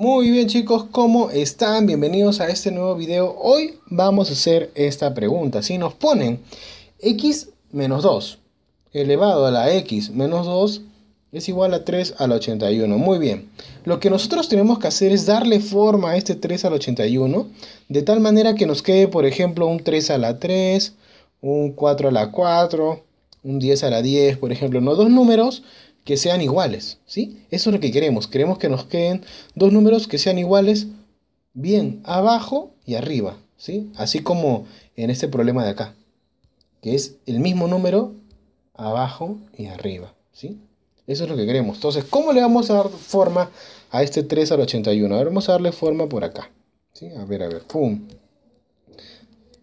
Muy bien chicos, ¿cómo están? Bienvenidos a este nuevo video. Hoy vamos a hacer esta pregunta. Si nos ponen x menos 2 elevado a la x menos 2 es igual a 3 al 81. Muy bien. Lo que nosotros tenemos que hacer es darle forma a este 3 al 81 de tal manera que nos quede, por ejemplo, un 3 a la 3, un 4 a la 4, un 10 a la 10, por ejemplo, no dos números que sean iguales, ¿sí? Eso es lo que queremos, queremos que nos queden dos números que sean iguales bien abajo y arriba, ¿sí? Así como en este problema de acá, que es el mismo número abajo y arriba, ¿sí? Eso es lo que queremos. Entonces, ¿cómo le vamos a dar forma a este 3 al 81? A ver, vamos a darle forma por acá. ¿sí? A ver, a ver, pum.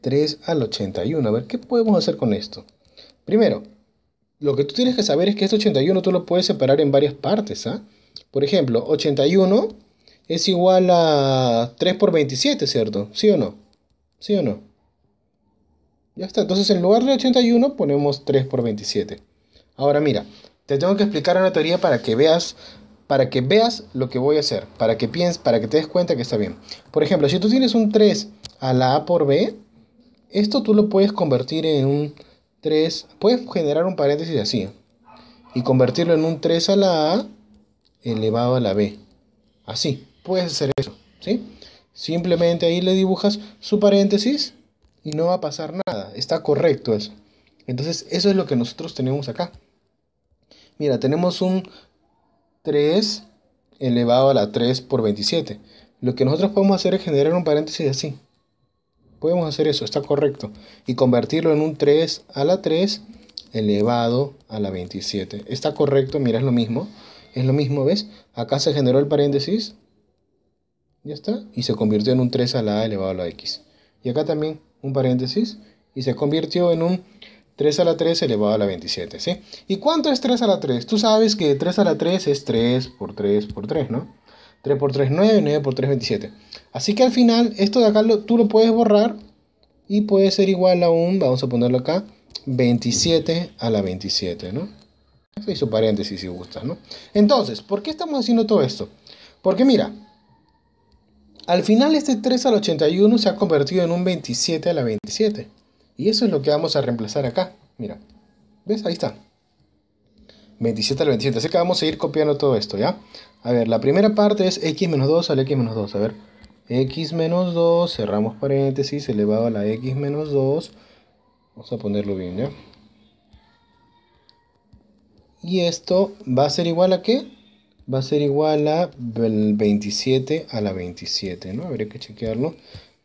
3 al 81. A ver, ¿qué podemos hacer con esto? Primero, lo que tú tienes que saber es que este 81 tú lo puedes separar en varias partes. ¿ah? Por ejemplo, 81 es igual a 3 por 27, ¿cierto? ¿Sí o no? ¿Sí o no? Ya está. Entonces, en lugar de 81, ponemos 3 por 27. Ahora, mira, te tengo que explicar una teoría para que veas para que veas lo que voy a hacer, para que pienses, para que te des cuenta que está bien. Por ejemplo, si tú tienes un 3 a la A por B, esto tú lo puedes convertir en un 3, puedes generar un paréntesis así y convertirlo en un 3 a la A elevado a la B. Así, puedes hacer eso, ¿sí? Simplemente ahí le dibujas su paréntesis y no va a pasar nada, está correcto eso. Entonces, eso es lo que nosotros tenemos acá. Mira, tenemos un 3 elevado a la 3 por 27. Lo que nosotros podemos hacer es generar un paréntesis así. Podemos hacer eso, está correcto. Y convertirlo en un 3 a la 3 elevado a la 27. Está correcto, mira, es lo mismo. Es lo mismo, ¿ves? Acá se generó el paréntesis. Ya está. Y se convirtió en un 3 a la a elevado a la x. Y acá también un paréntesis. Y se convirtió en un 3 a la 3 elevado a la 27, ¿sí? ¿Y cuánto es 3 a la 3? Tú sabes que 3 a la 3 es 3 por 3 por 3, ¿no? 3 por 3 9 y 9 por 3 27. Así que al final esto de acá tú lo puedes borrar y puede ser igual a un, vamos a ponerlo acá, 27 a la 27, ¿no? Eso su paréntesis si gustas, ¿no? Entonces, ¿por qué estamos haciendo todo esto? Porque mira, al final este 3 al 81 se ha convertido en un 27 a la 27. Y eso es lo que vamos a reemplazar acá. Mira, ¿ves? Ahí está. 27 al 27. Así que vamos a ir copiando todo esto, ¿ya? A ver, la primera parte es x menos 2 al x menos 2. A ver, x menos 2, cerramos paréntesis, elevado a la x menos 2. Vamos a ponerlo bien, ¿ya? Y esto va a ser igual a qué? Va a ser igual a 27 a la 27, ¿no? Habría que chequearlo.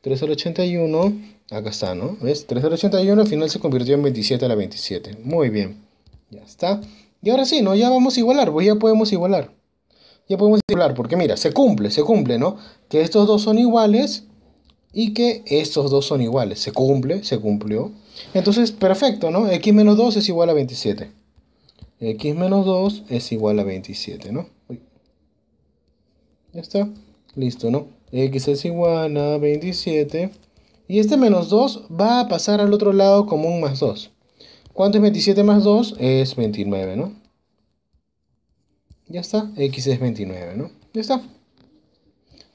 3 al 81, acá está, ¿no? ¿Ves? 3 al 81 al final se convirtió en 27 a la 27. Muy bien, ya está. Y ahora sí, ¿no? Ya vamos a igualar, pues ya podemos igualar. Ya podemos igualar, porque mira, se cumple, se cumple, ¿no? Que estos dos son iguales y que estos dos son iguales. Se cumple, se cumplió. Entonces, perfecto, ¿no? X menos 2 es igual a 27. X menos 2 es igual a 27, ¿no? Ya está. Listo, ¿no? X es igual a 27. Y este menos 2 va a pasar al otro lado como un más 2. ¿Cuánto es 27 más 2? Es 29, ¿no? Ya está, X es 29, ¿no? Ya está.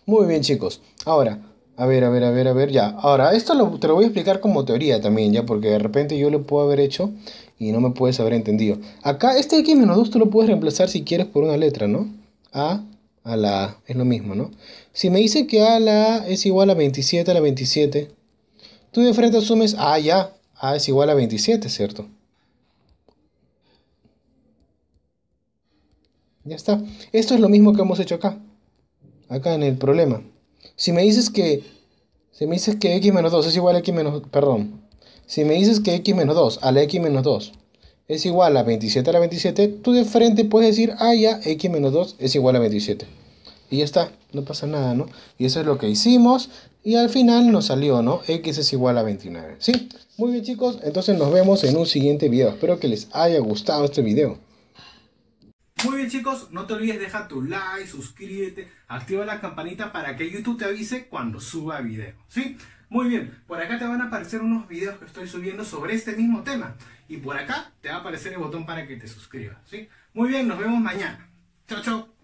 Muy bien, chicos. Ahora, a ver, a ver, a ver, a ver, ya. Ahora, esto te lo voy a explicar como teoría también, ya, porque de repente yo lo puedo haber hecho y no me puedes haber entendido. Acá, este x menos 2 tú lo puedes reemplazar si quieres por una letra, ¿no? A a la A es lo mismo, ¿no? Si me dice que A a la A es igual a 27 a la 27, tú de frente asumes A ah, ya, a es igual a 27, ¿cierto? Ya está. Esto es lo mismo que hemos hecho acá. Acá en el problema. Si me dices que... Si me dices que x menos 2 es igual a x menos... Perdón. Si me dices que x menos 2 a la x menos 2 es igual a 27 a la 27, tú de frente puedes decir, ah, ya, x menos 2 es igual a 27. Y ya está, no pasa nada, ¿no? Y eso es lo que hicimos. Y al final nos salió, ¿no? X es igual a 29. ¿Sí? Muy bien chicos, entonces nos vemos en un siguiente video. Espero que les haya gustado este video. Muy bien chicos, no te olvides deja tu like, suscríbete, activa la campanita para que YouTube te avise cuando suba video, ¿sí? Muy bien, por acá te van a aparecer unos videos que estoy subiendo sobre este mismo tema y por acá te va a aparecer el botón para que te suscribas, ¿sí? Muy bien, nos vemos mañana. Chao, chao.